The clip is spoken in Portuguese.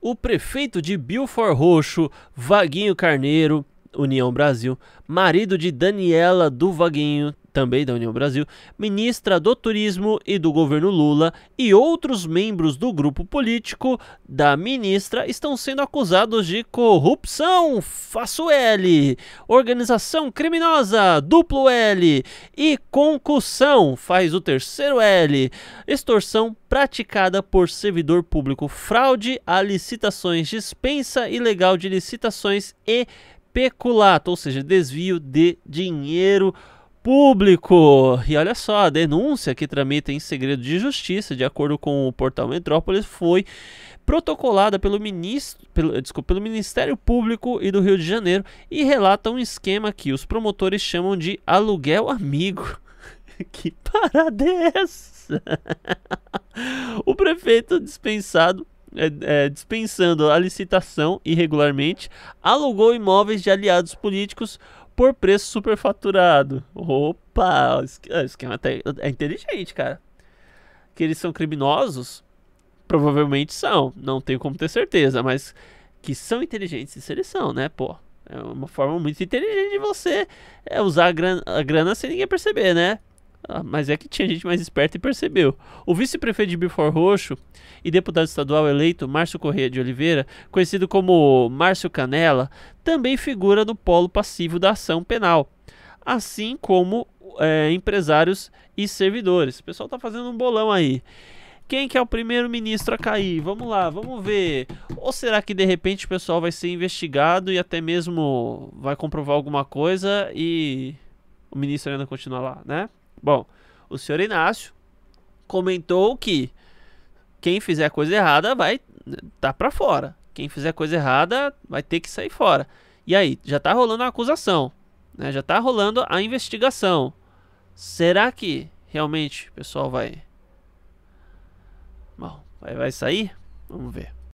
o prefeito de Belfort Roxo, Vaguinho Carneiro, União Brasil, marido de Daniela do Vaguinho, também da União Brasil, ministra do Turismo e do governo Lula e outros membros do grupo político da ministra estão sendo acusados de corrupção, faço L, organização criminosa, duplo L, e concussão, faz o terceiro L, extorsão praticada por servidor público, fraude a licitações, dispensa ilegal de licitações e peculato, ou seja, desvio de dinheiro público público. E olha só, a denúncia que tramita em segredo de justiça, de acordo com o portal Metrópolis, foi protocolada pelo, ministro, pelo, desculpa, pelo Ministério Público e do Rio de Janeiro e relata um esquema que os promotores chamam de aluguel amigo. que parada é essa? o prefeito dispensado é, é, dispensando a licitação irregularmente, alugou imóveis de aliados políticos por preço superfaturado. Opa, o esquema até tá, é inteligente, cara. Que eles são criminosos, provavelmente são, não tenho como ter certeza, mas que são inteligentes, isso eles são, né, pô. É uma forma muito inteligente de você é, usar a grana, a grana sem ninguém perceber, né? Ah, mas é que tinha gente mais esperta e percebeu. O vice-prefeito de Bifor Roxo e deputado estadual eleito Márcio Corrêa de Oliveira, conhecido como Márcio Canela, também figura no polo passivo da ação penal, assim como é, empresários e servidores. O pessoal tá fazendo um bolão aí. Quem que é o primeiro-ministro a cair? Vamos lá, vamos ver. Ou será que de repente o pessoal vai ser investigado e até mesmo vai comprovar alguma coisa e o ministro ainda continua lá, né? Bom, o senhor Inácio comentou que quem fizer coisa errada vai né, tá para fora. Quem fizer coisa errada vai ter que sair fora. E aí, já tá rolando a acusação, né? Já tá rolando a investigação. Será que realmente o pessoal vai Bom, vai, vai sair? Vamos ver.